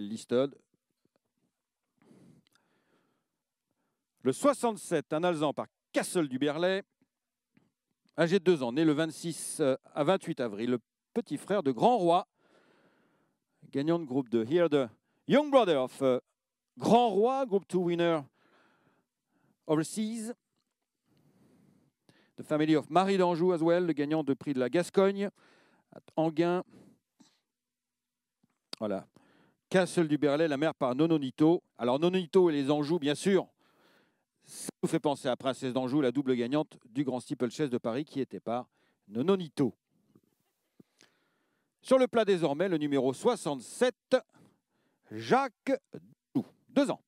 Listed. Le 67, un Alzan par Castle du Berlay, âgé de 2 ans, né le 26 euh, à 28 avril, le petit frère de Grand Roi, gagnant de groupe 2. Here the Young Brother of euh, Grand Roi, group 2 winner overseas. The family of Marie d'Anjou as well, le gagnant de prix de la Gascogne, Anguin. Voilà. Castle seul du Berlay, la mère par Nononito. Alors Nononito et les Anjou, bien sûr, ça nous fait penser à Princesse d'Anjou, la double gagnante du Grand Steeple Chess de Paris, qui était par Nononito. Sur le plat désormais, le numéro 67, Jacques Doux, deux ans.